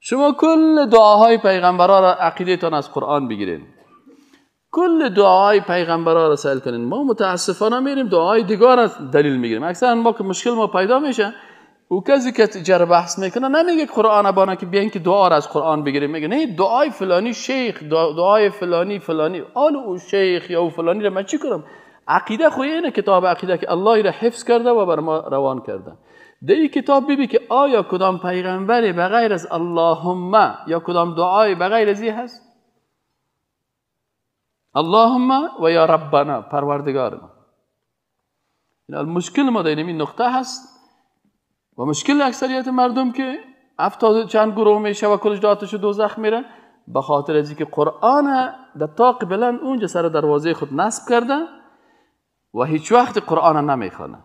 شما کل دعاهای پیغمبرها را تان از قرآن بگیرین کل دعاهای پیغمبرا را سهل کنین ما متاسفانه میریم دعای دیگار را دلیل میگیریم اکثرا ما که مشکل ما پیدا میشه او کسی که جر بحث میکنه نمیگه قرآن بانه که بیان که دعا را از قرآن بگیریم میگه نه دعای فلانی شیخ دعای فلانی فلانی آل او شیخ یا او فلانی را من چی کنم عقیده خو کتاب عقیده که الله را حفظ کرده و بر ما روان کرده در این کتاب بیبی که آیا کدام پیغمبری بغیر از اللهم یا کدام دعای بغیر از این هست اللهم و یا ربنا پروردگار ما مشکل ما در این نقطه هست و مشکل اکثریت مردم که افتاده چند گروه میشه و کلش داتش دوزخ میره به خاطر از اینکه قرآن در طاق بلند اونجا سر دروازه خود نصب کرده و هیچ وقت قرآن نمیخونه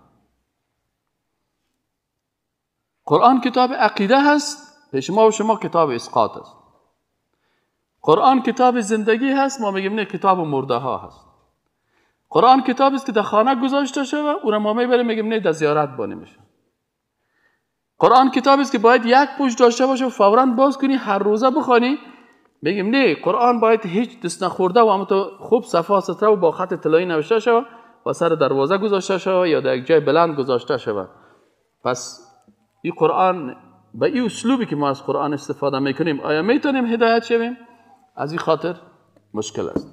قرآن کتاب عقیده هست به شما و شما کتاب اسقاط است قرآن کتاب زندگی هست ما میگیم نه کتاب مرده ها هست قرآن کتاب است که در خانه گذاشته شده و را ما میبریم میگیم نه در زیارت بانی قرآن کتاب است که باید یک پوش داشته باشه و فورا باز کنی هر روزه بخوانی میگیم نه قرآن باید هیچ دست نخورده و تو خوب صفا ستره و با خط طلایی نوشته شده و سر دروازه گذاشته شده یا در یک جای بلند گذاشته شود پس این قرآن به این اسلوبی که ما از قرآن استفاده میکنیم آیا میتونیم هدایت شویم از این خاطر مشکل است